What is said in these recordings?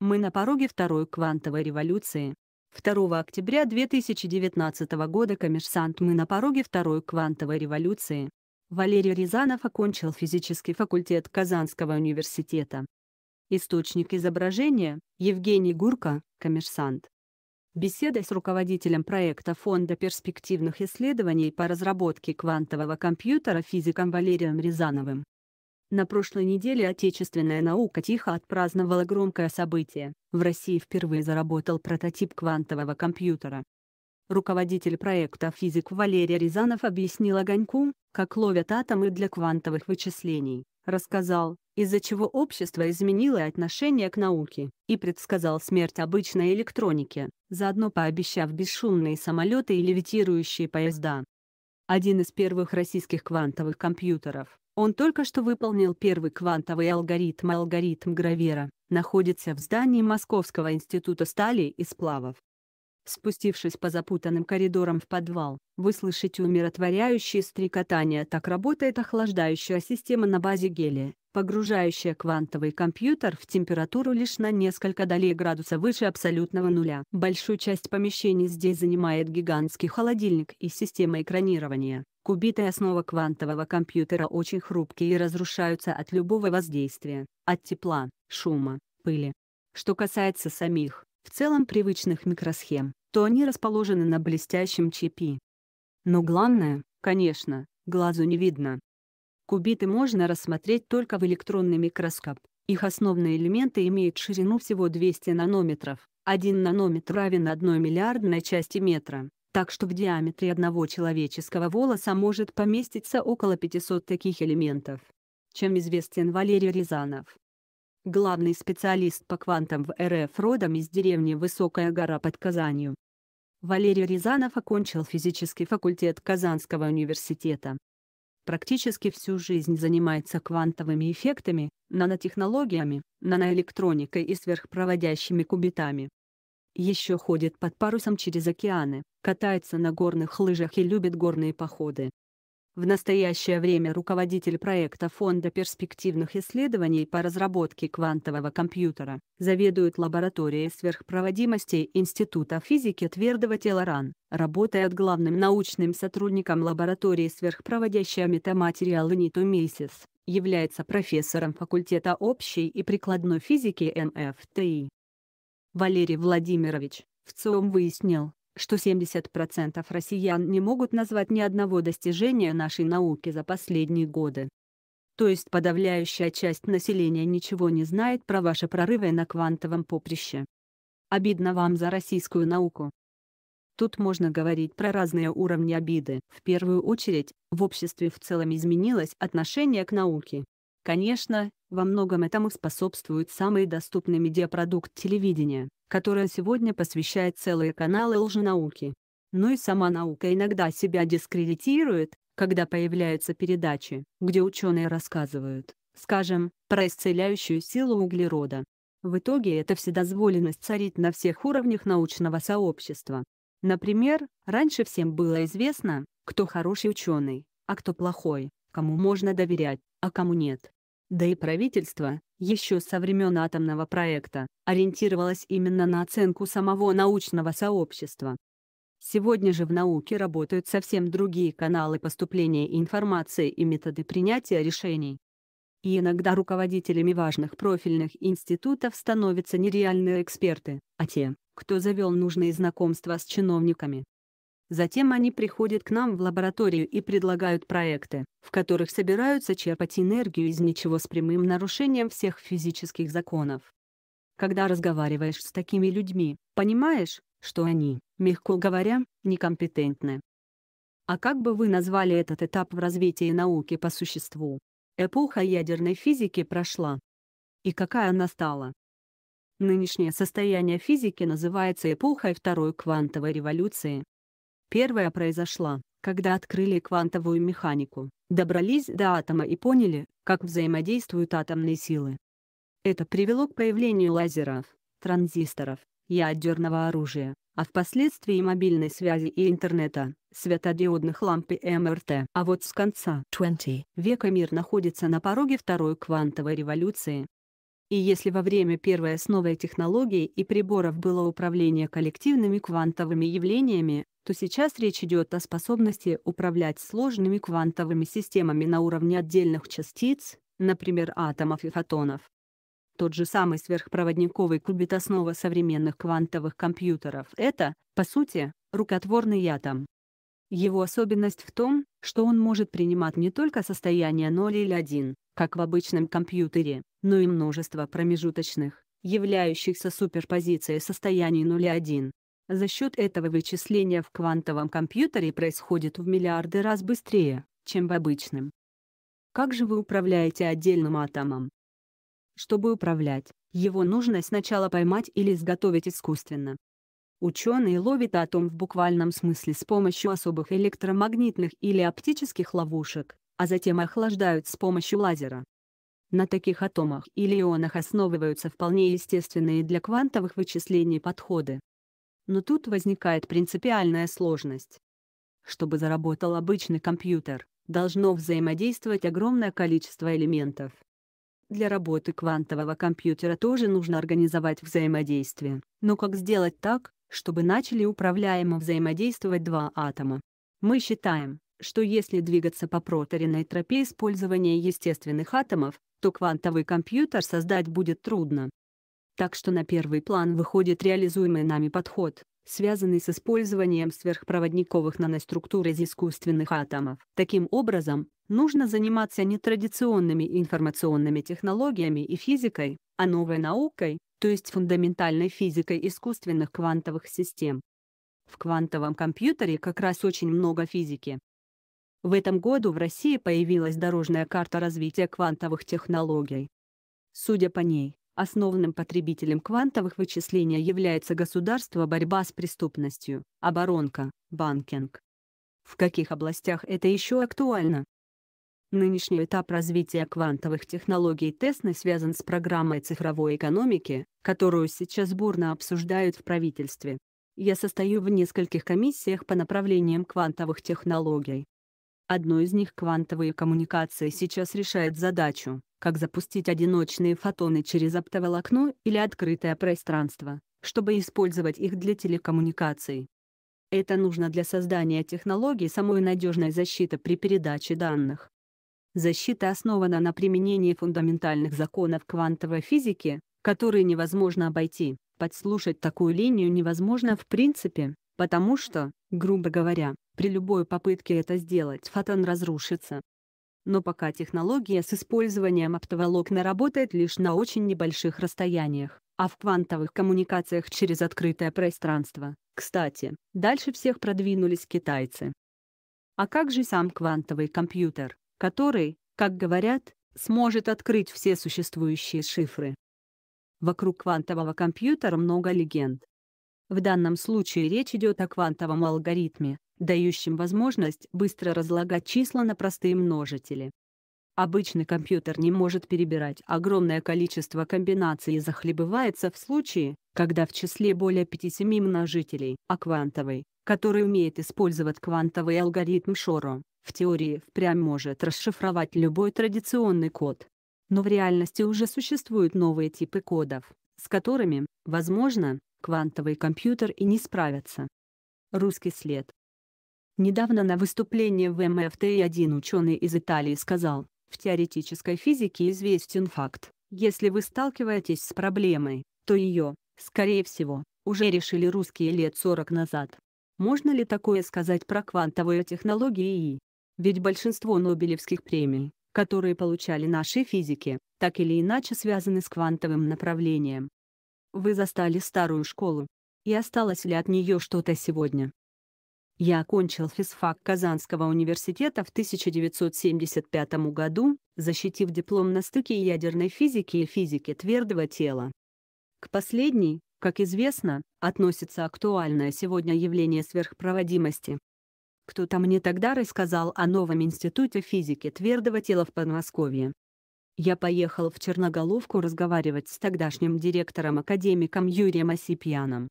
Мы на пороге второй квантовой революции. 2 октября 2019 года коммерсант «Мы на пороге второй квантовой революции». Валерий Рязанов окончил физический факультет Казанского университета. Источник изображения – Евгений Гурко, коммерсант. Беседа с руководителем проекта Фонда перспективных исследований по разработке квантового компьютера физиком Валерием Рязановым. На прошлой неделе отечественная наука тихо отпраздновала громкое событие. В России впервые заработал прототип квантового компьютера. Руководитель проекта физик Валерий Рязанов объяснил Огоньку, как ловят атомы для квантовых вычислений, рассказал, из-за чего общество изменило отношение к науке, и предсказал смерть обычной электроники, заодно пообещав бесшумные самолеты и левитирующие поезда. Один из первых российских квантовых компьютеров, он только что выполнил первый квантовый алгоритм алгоритм Гравера, находится в здании Московского института стали и сплавов. Спустившись по запутанным коридорам в подвал, вы слышите умиротворяющее стрекотания. Так работает охлаждающая система на базе гелия, погружающая квантовый компьютер в температуру лишь на несколько долей градуса выше абсолютного нуля. Большую часть помещений здесь занимает гигантский холодильник и система экранирования. Кубиты основа квантового компьютера очень хрупкие и разрушаются от любого воздействия, от тепла, шума, пыли. Что касается самих, в целом привычных микросхем, то они расположены на блестящем чипе. Но главное, конечно, глазу не видно. Кубиты можно рассмотреть только в электронный микроскоп. Их основные элементы имеют ширину всего 200 нанометров, 1 нанометр равен 1 миллиардной части метра, так что в диаметре одного человеческого волоса может поместиться около 500 таких элементов. Чем известен Валерий Рязанов? Главный специалист по квантам в РФ родом из деревни Высокая гора под Казанью. Валерий Рязанов окончил физический факультет Казанского университета. Практически всю жизнь занимается квантовыми эффектами, нанотехнологиями, наноэлектроникой и сверхпроводящими кубитами. Еще ходит под парусом через океаны катается на горных лыжах и любит горные походы. В настоящее время руководитель проекта Фонда перспективных исследований по разработке квантового компьютера, заведует лабораторией сверхпроводимости Института физики твердого тела РАН, работает главным научным сотрудником лаборатории сверхпроводящая метаматериалы Ниту Мисис, является профессором факультета общей и прикладной физики МФТИ. Валерий Владимирович, в ЦИОМ выяснил, что 70% россиян не могут назвать ни одного достижения нашей науки за последние годы. То есть подавляющая часть населения ничего не знает про ваши прорывы на квантовом поприще. Обидно вам за российскую науку. Тут можно говорить про разные уровни обиды. В первую очередь, в обществе в целом изменилось отношение к науке. Конечно, во многом этому способствует самый доступный медиапродукт телевидения, которое сегодня посвящает целые каналы лженауки. Но ну и сама наука иногда себя дискредитирует, когда появляются передачи, где ученые рассказывают, скажем, про исцеляющую силу углерода. В итоге эта вседозволенность царит на всех уровнях научного сообщества. Например, раньше всем было известно, кто хороший ученый, а кто плохой, кому можно доверять, а кому нет. Да и правительство, еще со времен атомного проекта, ориентировалось именно на оценку самого научного сообщества. Сегодня же в науке работают совсем другие каналы поступления информации и методы принятия решений. И иногда руководителями важных профильных институтов становятся нереальные эксперты, а те, кто завел нужные знакомства с чиновниками, Затем они приходят к нам в лабораторию и предлагают проекты, в которых собираются черпать энергию из ничего с прямым нарушением всех физических законов. Когда разговариваешь с такими людьми, понимаешь, что они, мягко говоря, некомпетентны. А как бы вы назвали этот этап в развитии науки по существу? Эпоха ядерной физики прошла. И какая она стала? Нынешнее состояние физики называется эпохой второй квантовой революции, Первая произошла, когда открыли квантовую механику, добрались до атома и поняли, как взаимодействуют атомные силы. Это привело к появлению лазеров, транзисторов, ядерного оружия, а впоследствии и мобильной связи и интернета, светодиодных ламп и МРТ. А вот с конца 20 века мир находится на пороге второй квантовой революции, и если во время первой основы технологий и приборов было управление коллективными квантовыми явлениями, то сейчас речь идет о способности управлять сложными квантовыми системами на уровне отдельных частиц, например, атомов и фотонов. Тот же самый сверхпроводниковый кубит основа современных квантовых компьютеров — это, по сути, рукотворный атом. Его особенность в том, что он может принимать не только состояние 0 или 1, как в обычном компьютере, но и множество промежуточных, являющихся суперпозицией состояний 0 и 1. За счет этого вычисления в квантовом компьютере происходит в миллиарды раз быстрее, чем в обычном. Как же вы управляете отдельным атомом? Чтобы управлять, его нужно сначала поймать или изготовить искусственно, Ученые ловят атом в буквальном смысле с помощью особых электромагнитных или оптических ловушек, а затем охлаждают с помощью лазера. На таких атомах или ионах основываются вполне естественные для квантовых вычислений подходы. Но тут возникает принципиальная сложность. Чтобы заработал обычный компьютер, должно взаимодействовать огромное количество элементов. Для работы квантового компьютера тоже нужно организовать взаимодействие, но как сделать так, чтобы начали управляемо взаимодействовать два атома. Мы считаем, что если двигаться по проторенной тропе использования естественных атомов, то квантовый компьютер создать будет трудно. Так что на первый план выходит реализуемый нами подход, связанный с использованием сверхпроводниковых наноструктур из искусственных атомов. Таким образом, нужно заниматься не традиционными информационными технологиями и физикой, а новой наукой, то есть фундаментальной физикой искусственных квантовых систем. В квантовом компьютере как раз очень много физики. В этом году в России появилась дорожная карта развития квантовых технологий. Судя по ней, основным потребителем квантовых вычислений является государство борьба с преступностью, оборонка, банкинг. В каких областях это еще актуально? Нынешний этап развития квантовых технологий тесно связан с программой цифровой экономики, которую сейчас бурно обсуждают в правительстве. Я состою в нескольких комиссиях по направлениям квантовых технологий. Одно из них — квантовые коммуникации сейчас решает задачу, как запустить одиночные фотоны через оптоволокно или открытое пространство, чтобы использовать их для телекоммуникаций. Это нужно для создания технологий самой надежной защиты при передаче данных. Защита основана на применении фундаментальных законов квантовой физики, которые невозможно обойти. Подслушать такую линию невозможно в принципе, потому что, грубо говоря, при любой попытке это сделать фотон разрушится. Но пока технология с использованием оптоволокна работает лишь на очень небольших расстояниях, а в квантовых коммуникациях через открытое пространство. Кстати, дальше всех продвинулись китайцы. А как же сам квантовый компьютер? который, как говорят, сможет открыть все существующие шифры. Вокруг квантового компьютера много легенд. В данном случае речь идет о квантовом алгоритме, дающем возможность быстро разлагать числа на простые множители. Обычный компьютер не может перебирать огромное количество комбинаций и захлебывается в случае, когда в числе более 5-7 множителей, а квантовый, который умеет использовать квантовый алгоритм Шоро, в теории впрямь может расшифровать любой традиционный код. Но в реальности уже существуют новые типы кодов, с которыми, возможно, квантовый компьютер и не справится. Русский след. Недавно на выступлении в МФТ один ученый из Италии сказал, в теоретической физике известен факт, если вы сталкиваетесь с проблемой, то ее, скорее всего, уже решили русские лет 40 назад. Можно ли такое сказать про квантовые технологии и ведь большинство Нобелевских премий, которые получали наши физики, так или иначе связаны с квантовым направлением. Вы застали старую школу. И осталось ли от нее что-то сегодня? Я окончил физфак Казанского университета в 1975 году, защитив диплом на стыке ядерной физики и физики твердого тела. К последней, как известно, относится актуальное сегодня явление сверхпроводимости, кто-то мне тогда рассказал о новом институте физики твердого тела в Подмосковье. Я поехал в Черноголовку разговаривать с тогдашним директором-академиком Юрием Осипьяном.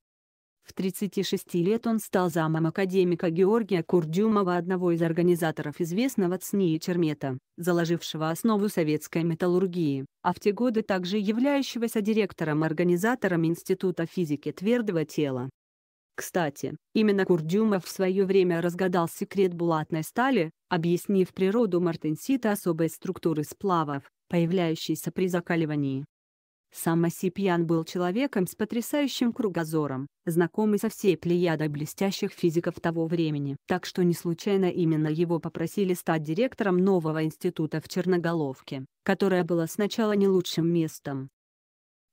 В 36 лет он стал замом академика Георгия Курдюмова, одного из организаторов известного ЦНИ Чермета, заложившего основу советской металлургии, а в те годы также являющегося директором-организатором Института физики твердого тела. Кстати, именно Курдюмов в свое время разгадал секрет булатной стали, объяснив природу мартенсита особой структуры сплавов, появляющейся при закаливании. Сам Осипьян был человеком с потрясающим кругозором, знакомый со всей плеядой блестящих физиков того времени. Так что не случайно именно его попросили стать директором нового института в Черноголовке, которое было сначала не лучшим местом.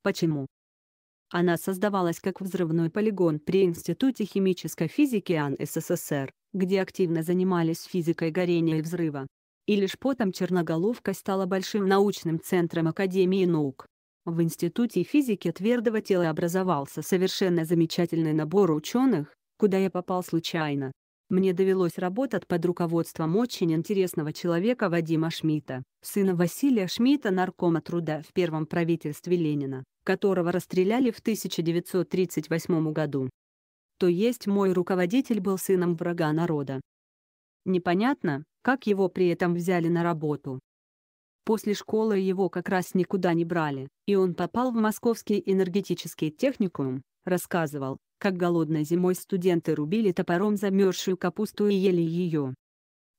Почему? Она создавалась как взрывной полигон при Институте химической физики АН СССР, где активно занимались физикой горения и взрыва. И лишь потом Черноголовка стала большим научным центром Академии наук. В Институте физики твердого тела образовался совершенно замечательный набор ученых, куда я попал случайно. Мне довелось работать под руководством очень интересного человека Вадима Шмидта, сына Василия Шмидта, наркома труда в первом правительстве Ленина, которого расстреляли в 1938 году. То есть мой руководитель был сыном врага народа. Непонятно, как его при этом взяли на работу. После школы его как раз никуда не брали, и он попал в Московский энергетический техникум, рассказывал, как голодной зимой студенты рубили топором замерзшую капусту и ели ее.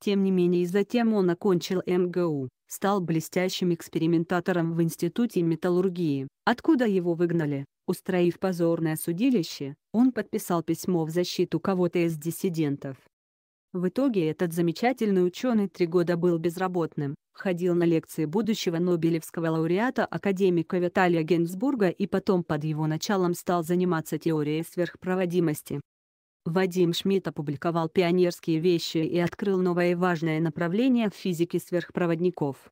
Тем не менее затем он окончил МГУ, стал блестящим экспериментатором в Институте металлургии, откуда его выгнали. Устроив позорное судилище, он подписал письмо в защиту кого-то из диссидентов, в итоге этот замечательный ученый три года был безработным, ходил на лекции будущего Нобелевского лауреата академика Виталия Генсбурга и потом под его началом стал заниматься теорией сверхпроводимости. Вадим Шмидт опубликовал пионерские вещи и открыл новое важное направление в физике сверхпроводников.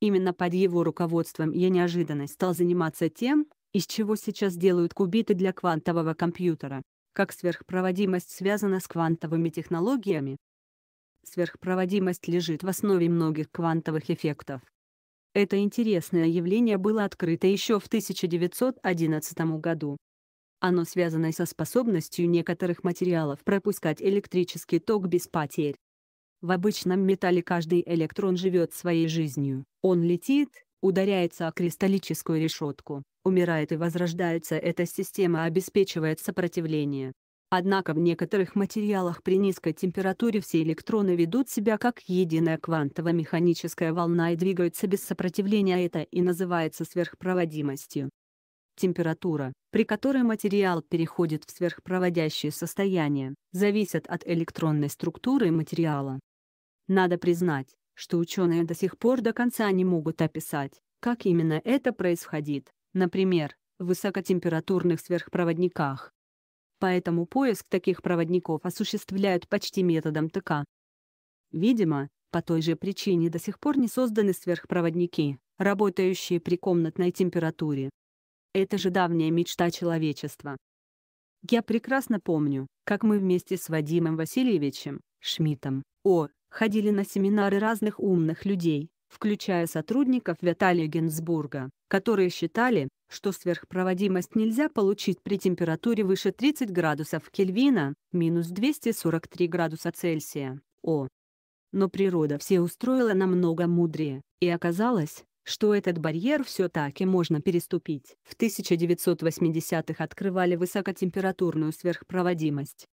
Именно под его руководством я неожиданно стал заниматься тем, из чего сейчас делают кубиты для квантового компьютера как сверхпроводимость связана с квантовыми технологиями. Сверхпроводимость лежит в основе многих квантовых эффектов. Это интересное явление было открыто еще в 1911 году. Оно связано со способностью некоторых материалов пропускать электрический ток без потерь. В обычном металле каждый электрон живет своей жизнью. Он летит, ударяется о кристаллическую решетку, умирает и возрождается эта система обеспечивает сопротивление. Однако в некоторых материалах при низкой температуре все электроны ведут себя как единая квантово-механическая волна и двигаются без сопротивления это и называется сверхпроводимостью. Температура, при которой материал переходит в сверхпроводящее состояние, зависит от электронной структуры материала. Надо признать, что ученые до сих пор до конца не могут описать, как именно это происходит, например, в высокотемпературных сверхпроводниках. Поэтому поиск таких проводников осуществляют почти методом ТК. Видимо, по той же причине до сих пор не созданы сверхпроводники, работающие при комнатной температуре. Это же давняя мечта человечества. Я прекрасно помню, как мы вместе с Вадимом Васильевичем, Шмидтом, О, ходили на семинары разных умных людей, включая сотрудников Виталия Гинзбурга, которые считали, что сверхпроводимость нельзя получить при температуре выше 30 градусов Кельвина, минус 243 градуса Цельсия, О. Но природа все устроила намного мудрее, и оказалось, что этот барьер все-таки можно переступить. В 1980-х открывали высокотемпературную сверхпроводимость.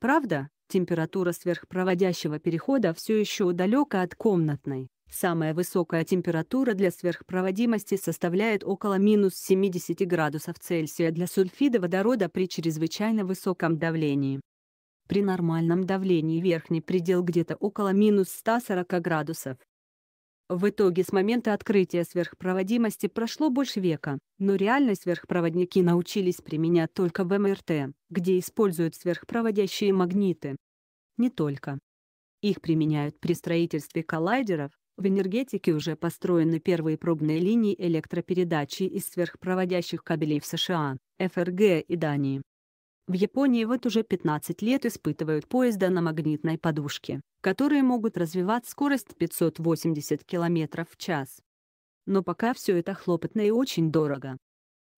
Правда, температура сверхпроводящего перехода все еще далека от комнатной, Самая высокая температура для сверхпроводимости составляет около минус 70 градусов Цельсия для сульфида водорода при чрезвычайно высоком давлении. При нормальном давлении верхний предел где-то около минус 140 градусов. В итоге с момента открытия сверхпроводимости прошло больше века, но реально сверхпроводники научились применять только в МРТ, где используют сверхпроводящие магниты. Не только. Их применяют при строительстве коллайдеров, в энергетике уже построены первые пробные линии электропередачи из сверхпроводящих кабелей в США, ФРГ и Дании. В Японии вот уже 15 лет испытывают поезда на магнитной подушке, которые могут развивать скорость 580 км в час. Но пока все это хлопотно и очень дорого.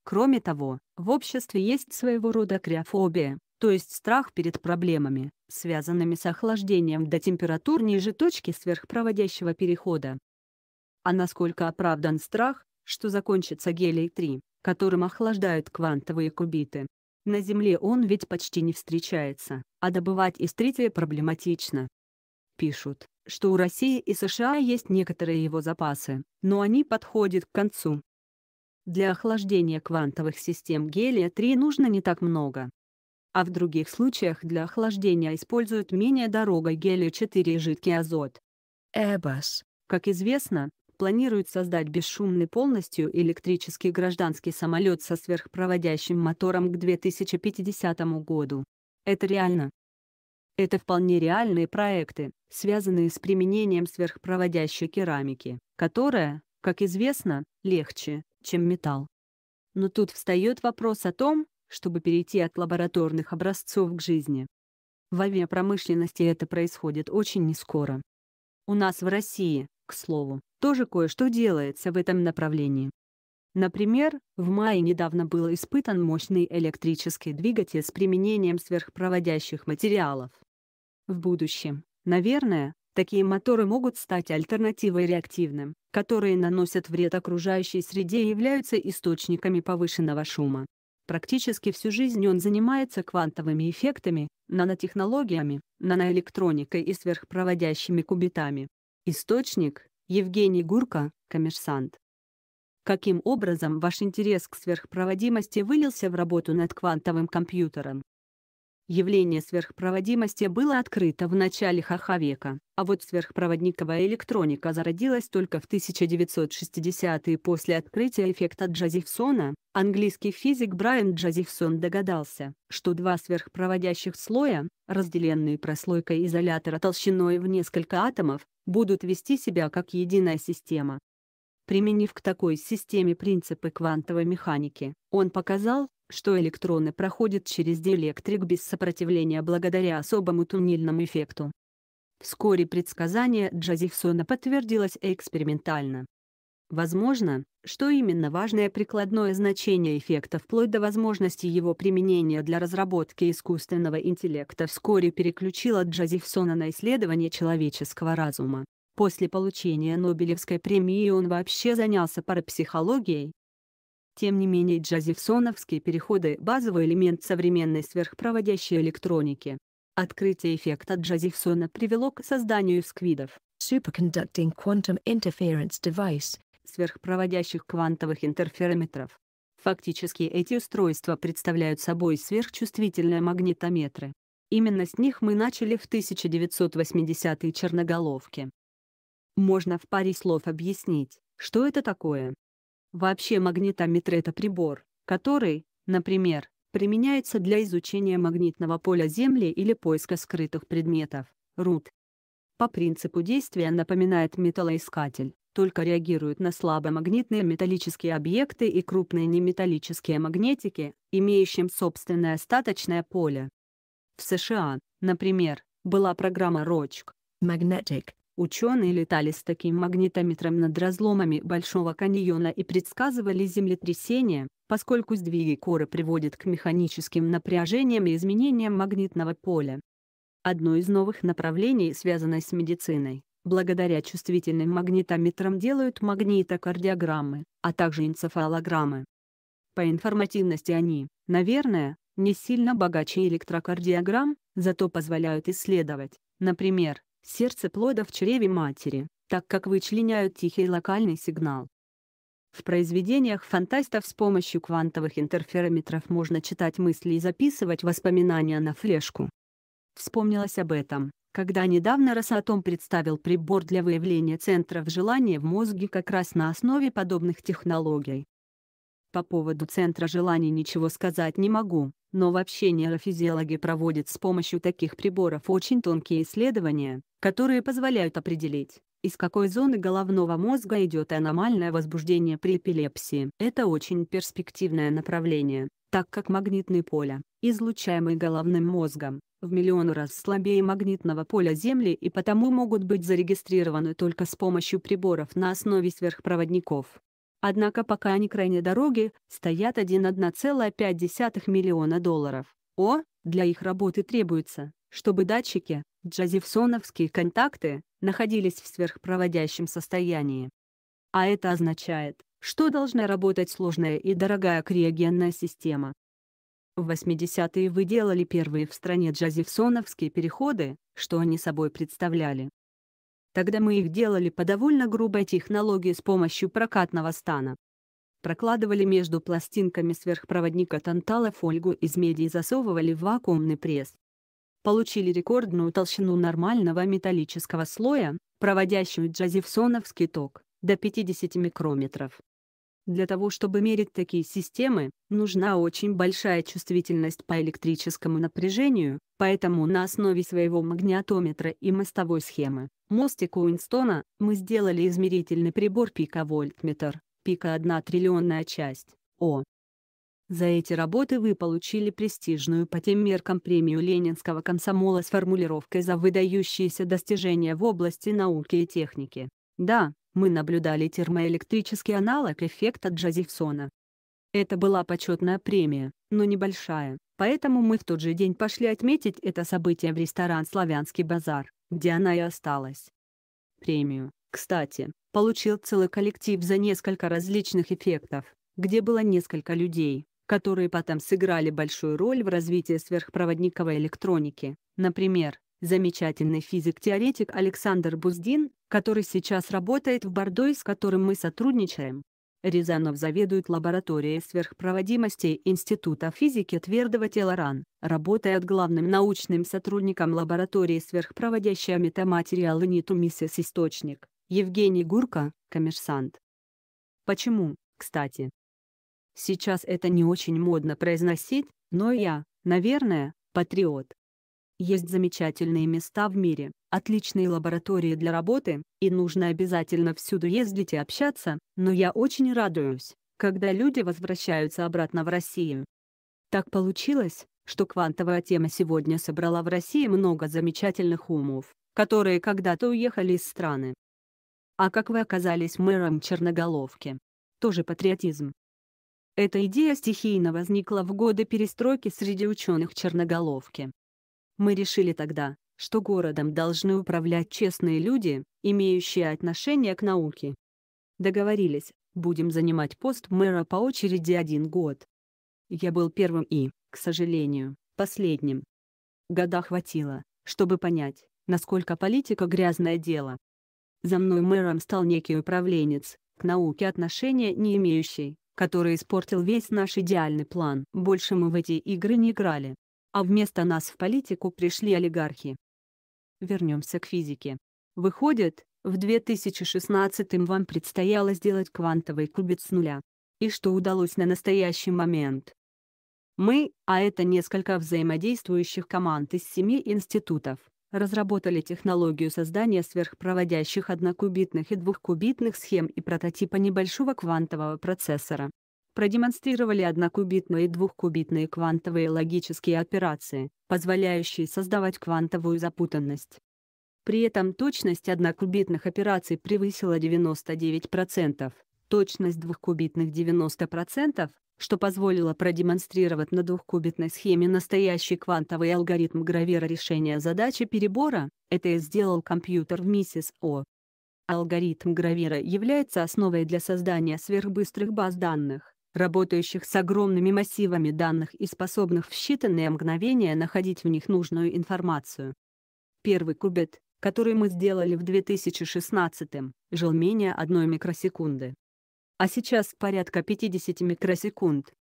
Кроме того, в обществе есть своего рода криофобия, то есть страх перед проблемами, связанными с охлаждением до температур ниже точки сверхпроводящего перехода. А насколько оправдан страх, что закончится гелий-3, которым охлаждают квантовые кубиты? На Земле он ведь почти не встречается, а добывать из трития проблематично. Пишут, что у России и США есть некоторые его запасы, но они подходят к концу. Для охлаждения квантовых систем гелия-3 нужно не так много, а в других случаях для охлаждения используют менее дорогой гелий-4 и жидкий азот. Airbus, как известно, планирует создать бесшумный полностью электрический гражданский самолет со сверхпроводящим мотором к 2050 году. Это реально. Это вполне реальные проекты, связанные с применением сверхпроводящей керамики, которая, как известно, легче, чем металл. Но тут встает вопрос о том, чтобы перейти от лабораторных образцов к жизни. В авиапромышленности это происходит очень нескоро. У нас в России, к слову, тоже кое-что делается в этом направлении. Например, в мае недавно был испытан мощный электрический двигатель с применением сверхпроводящих материалов. В будущем, наверное, такие моторы могут стать альтернативой реактивным, которые наносят вред окружающей среде и являются источниками повышенного шума. Практически всю жизнь он занимается квантовыми эффектами, нанотехнологиями, наноэлектроникой и сверхпроводящими кубитами. Источник – Евгений Гурко, коммерсант. Каким образом ваш интерес к сверхпроводимости вылился в работу над квантовым компьютером? Явление сверхпроводимости было открыто в начале ХХ века, а вот сверхпроводниковая электроника зародилась только в 1960-е после открытия эффекта Джозефсона. Английский физик Брайан Джозефсон догадался, что два сверхпроводящих слоя, разделенные прослойкой изолятора толщиной в несколько атомов, будут вести себя как единая система. Применив к такой системе принципы квантовой механики, он показал, что электроны проходят через диэлектрик без сопротивления благодаря особому туннельному эффекту. Вскоре предсказание Джазихсона подтвердилось экспериментально. Возможно, что именно важное прикладное значение эффекта вплоть до возможности его применения для разработки искусственного интеллекта вскоре переключило Джазихсона на исследование человеческого разума. После получения Нобелевской премии он вообще занялся парапсихологией, тем не менее джазифсоновские переходы – базовый элемент современной сверхпроводящей электроники. Открытие эффекта Джазифсона привело к созданию сквидов Superconducting Quantum Interference Device сверхпроводящих квантовых интерферометров. Фактически эти устройства представляют собой сверхчувствительные магнитометры. Именно с них мы начали в 1980-е черноголовки. Можно в паре слов объяснить, что это такое. Вообще магнитометр — это прибор, который, например, применяется для изучения магнитного поля Земли или поиска скрытых предметов, РУД. По принципу действия напоминает металлоискатель, только реагирует на слабомагнитные металлические объекты и крупные неметаллические магнетики, имеющим собственное остаточное поле. В США, например, была программа ROCHK Magnetic Ученые летали с таким магнитометром над разломами Большого каньона и предсказывали землетрясения, поскольку сдвиги коры приводят к механическим напряжениям и изменениям магнитного поля. Одно из новых направлений, связанное с медициной, благодаря чувствительным магнитометрам делают магнитокардиограммы, а также энцефалограммы. По информативности они, наверное, не сильно богаче электрокардиограмм, зато позволяют исследовать, например, сердце плода в чреве матери, так как вычленяют тихий локальный сигнал. В произведениях фантастов с помощью квантовых интерферометров можно читать мысли и записывать воспоминания на флешку. Вспомнилось об этом, когда недавно Росатом представил прибор для выявления центров желания в мозге как раз на основе подобных технологий. По поводу центра желаний ничего сказать не могу, но вообще нейрофизиологи проводят с помощью таких приборов очень тонкие исследования, которые позволяют определить, из какой зоны головного мозга идет аномальное возбуждение при эпилепсии. Это очень перспективное направление, так как магнитные поля, излучаемые головным мозгом, в миллион раз слабее магнитного поля Земли и потому могут быть зарегистрированы только с помощью приборов на основе сверхпроводников. Однако пока они крайне дороги, стоят 1,5 миллиона долларов. О, для их работы требуется, чтобы датчики, джазевсоновские контакты, находились в сверхпроводящем состоянии. А это означает, что должна работать сложная и дорогая криогенная система. В 80-е вы делали первые в стране джазевсоновские переходы, что они собой представляли. Тогда мы их делали по довольно грубой технологии с помощью прокатного стана. Прокладывали между пластинками сверхпроводника тантала фольгу из меди и засовывали в вакуумный пресс. Получили рекордную толщину нормального металлического слоя, проводящую джазевсоновский ток, до 50 микрометров. Для того, чтобы мерить такие системы, нужна очень большая чувствительность по электрическому напряжению, поэтому на основе своего магнитометра и мостовой схемы, (мостика Уинстона, мы сделали измерительный прибор пиковольтметр, пика 1 триллионная часть, О. За эти работы вы получили престижную по тем меркам премию Ленинского комсомола с формулировкой «За выдающиеся достижения в области науки и техники». Да, мы наблюдали термоэлектрический аналог эффекта Джозефсона. Это была почетная премия, но небольшая, поэтому мы в тот же день пошли отметить это событие в ресторан «Славянский базар», где она и осталась. Премию, кстати, получил целый коллектив за несколько различных эффектов, где было несколько людей, которые потом сыграли большую роль в развитии сверхпроводниковой электроники. Например, замечательный физик-теоретик Александр Буздин, который сейчас работает в Бордо и с которым мы сотрудничаем. Рязанов заведует лабораторией сверхпроводимости Института физики твердого тела РАН, работает главным научным сотрудником лаборатории сверхпроводящая метаматериалы Нитумисис Источник, Евгений Гурко, коммерсант. Почему, кстати? Сейчас это не очень модно произносить, но я, наверное, патриот. Есть замечательные места в мире, отличные лаборатории для работы, и нужно обязательно всюду ездить и общаться, но я очень радуюсь, когда люди возвращаются обратно в Россию. Так получилось, что квантовая тема сегодня собрала в России много замечательных умов, которые когда-то уехали из страны. А как вы оказались мэром Черноголовки? Тоже патриотизм. Эта идея стихийно возникла в годы перестройки среди ученых Черноголовки. Мы решили тогда, что городом должны управлять честные люди, имеющие отношение к науке. Договорились, будем занимать пост мэра по очереди один год. Я был первым и, к сожалению, последним. Года хватило, чтобы понять, насколько политика грязное дело. За мной мэром стал некий управленец, к науке отношения не имеющий, который испортил весь наш идеальный план. Больше мы в эти игры не играли а вместо нас в политику пришли олигархи. Вернемся к физике. Выходит, в 2016 м вам предстояло сделать квантовый кубит с нуля. И что удалось на настоящий момент? Мы, а это несколько взаимодействующих команд из семи институтов, разработали технологию создания сверхпроводящих однокубитных и двухкубитных схем и прототипа небольшого квантового процессора продемонстрировали однокубитные и двухкубитные квантовые логические операции, позволяющие создавать квантовую запутанность. При этом точность однокубитных операций превысила 99%, точность двухкубитных 90%, что позволило продемонстрировать на двухкубитной схеме настоящий квантовый алгоритм гравера решения задачи перебора, это и сделал компьютер в Миссис О. Алгоритм гравера является основой для создания сверхбыстрых баз данных, работающих с огромными массивами данных и способных в считанные мгновения находить в них нужную информацию. Первый кубит, который мы сделали в 2016-м, жил менее одной микросекунды. А сейчас порядка 50 микросекунд.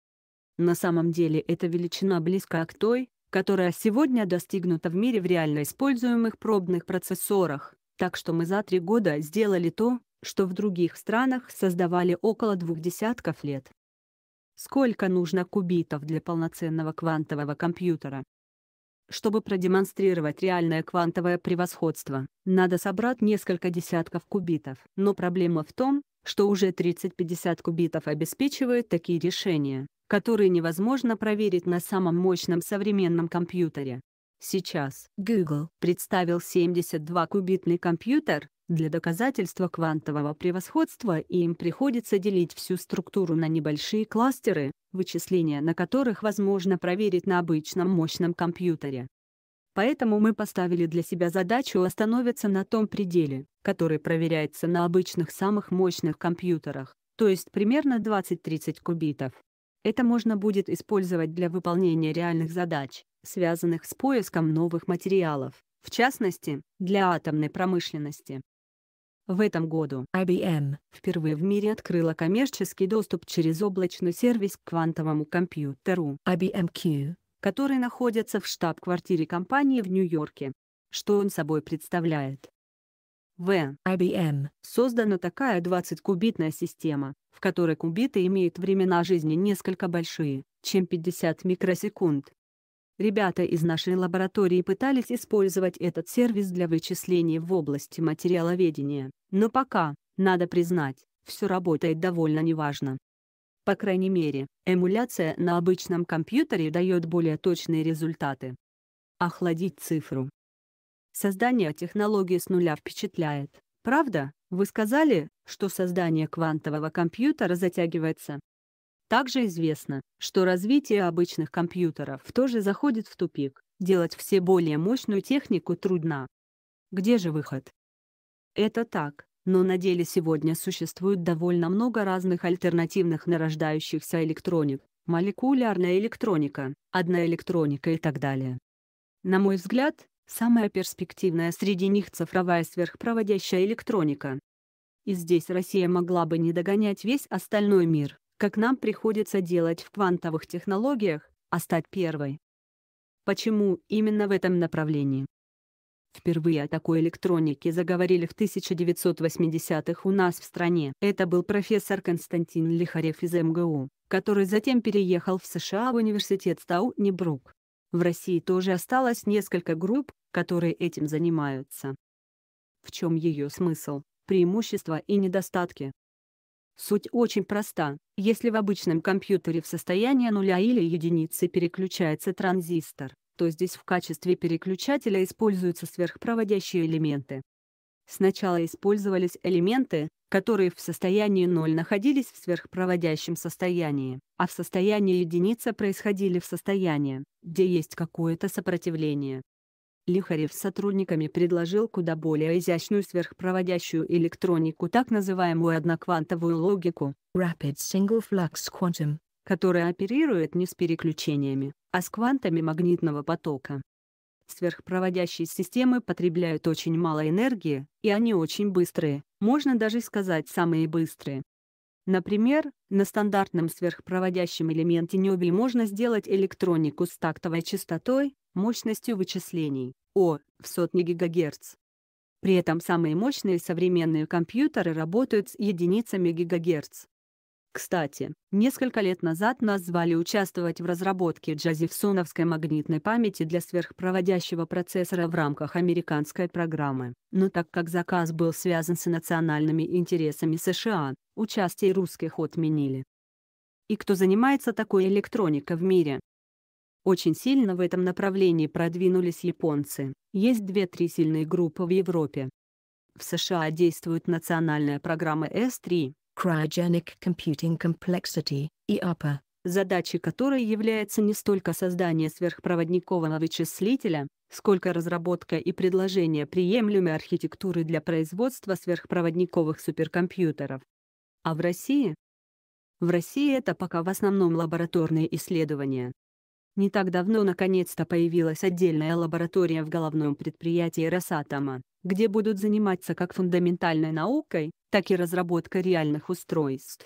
На самом деле эта величина близка к той, которая сегодня достигнута в мире в реально используемых пробных процессорах, так что мы за три года сделали то, что в других странах создавали около двух десятков лет. Сколько нужно кубитов для полноценного квантового компьютера? Чтобы продемонстрировать реальное квантовое превосходство, надо собрать несколько десятков кубитов. Но проблема в том, что уже 30-50 кубитов обеспечивают такие решения, которые невозможно проверить на самом мощном современном компьютере. Сейчас Google представил 72-кубитный компьютер, для доказательства квантового превосходства им приходится делить всю структуру на небольшие кластеры, вычисления на которых возможно проверить на обычном мощном компьютере. Поэтому мы поставили для себя задачу остановиться на том пределе, который проверяется на обычных самых мощных компьютерах, то есть примерно 20-30 кубитов. Это можно будет использовать для выполнения реальных задач, связанных с поиском новых материалов, в частности, для атомной промышленности. В этом году IBM впервые в мире открыла коммерческий доступ через облачный сервис к квантовому компьютеру IBM Q, который находится в штаб-квартире компании в Нью-Йорке. Что он собой представляет? В. IBM создана такая 20-кубитная система, в которой кубиты имеют времена жизни несколько большие, чем 50 микросекунд. Ребята из нашей лаборатории пытались использовать этот сервис для вычислений в области материаловедения, но пока, надо признать, все работает довольно неважно. По крайней мере, эмуляция на обычном компьютере дает более точные результаты. Охладить цифру. Создание технологии с нуля впечатляет, правда? Вы сказали, что создание квантового компьютера затягивается. Также известно, что развитие обычных компьютеров тоже заходит в тупик, делать все более мощную технику трудно. Где же выход? Это так, но на деле сегодня существует довольно много разных альтернативных нарождающихся электроник, молекулярная электроника, одна электроника и так далее. На мой взгляд, самая перспективная среди них цифровая сверхпроводящая электроника. И здесь Россия могла бы не догонять весь остальной мир как нам приходится делать в квантовых технологиях, а стать первой. Почему именно в этом направлении? Впервые о такой электронике заговорили в 1980-х у нас в стране. Это был профессор Константин Лихарев из МГУ, который затем переехал в США в университет Стаунибрук. В России тоже осталось несколько групп, которые этим занимаются. В чем ее смысл, преимущества и недостатки? Суть очень проста. Если в обычном компьютере в состоянии нуля или единицы переключается транзистор, то здесь в качестве переключателя используются сверхпроводящие элементы. Сначала использовались элементы, которые в состоянии 0 находились в сверхпроводящем состоянии, а в состоянии единица происходили в состоянии, где есть какое-то сопротивление. Лихарев сотрудниками предложил куда более изящную сверхпроводящую электронику так называемую одноквантовую логику Rapid Single Flux Quantum, которая оперирует не с переключениями, а с квантами магнитного потока. Сверхпроводящие системы потребляют очень мало энергии, и они очень быстрые, можно даже сказать самые быстрые. Например, на стандартном сверхпроводящем элементе Niobe можно сделать электронику с тактовой частотой, мощностью вычислений О в сотни гигагерц. При этом самые мощные современные компьютеры работают с единицами гигагерц. Кстати, несколько лет назад нас звали участвовать в разработке джазифсоновской магнитной памяти для сверхпроводящего процессора в рамках американской программы, но так как заказ был связан с национальными интересами США, участие русских отменили. И кто занимается такой электроникой в мире? Очень сильно в этом направлении продвинулись японцы. Есть две-три сильные группы в Европе. В США действует национальная программа S3 Cryogenic Computing Complexity, EAPA, задачей которой является не столько создание сверхпроводникового вычислителя, сколько разработка и предложение приемлемой архитектуры для производства сверхпроводниковых суперкомпьютеров. А в России? В России это пока в основном лабораторные исследования. Не так давно наконец-то появилась отдельная лаборатория в головном предприятии Росатома, где будут заниматься как фундаментальной наукой, так и разработкой реальных устройств.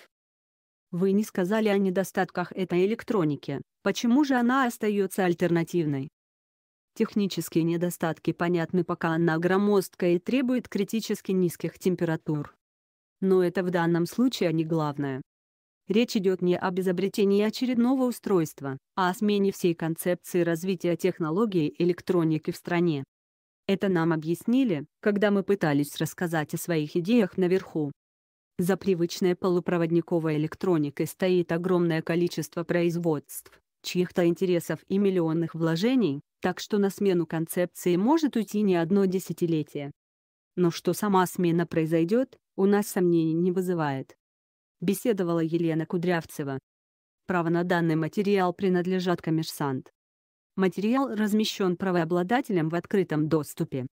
Вы не сказали о недостатках этой электроники, почему же она остается альтернативной? Технические недостатки понятны, пока она громоздкая и требует критически низких температур. Но это в данном случае не главное. Речь идет не об изобретении очередного устройства, а о смене всей концепции развития технологий электроники в стране. Это нам объяснили, когда мы пытались рассказать о своих идеях наверху. За привычной полупроводниковой электроникой стоит огромное количество производств, чьих-то интересов и миллионных вложений, так что на смену концепции может уйти не одно десятилетие. Но что сама смена произойдет, у нас сомнений не вызывает беседовала Елена Кудрявцева. Право на данный материал принадлежат коммерсант. Материал размещен правообладателем в открытом доступе.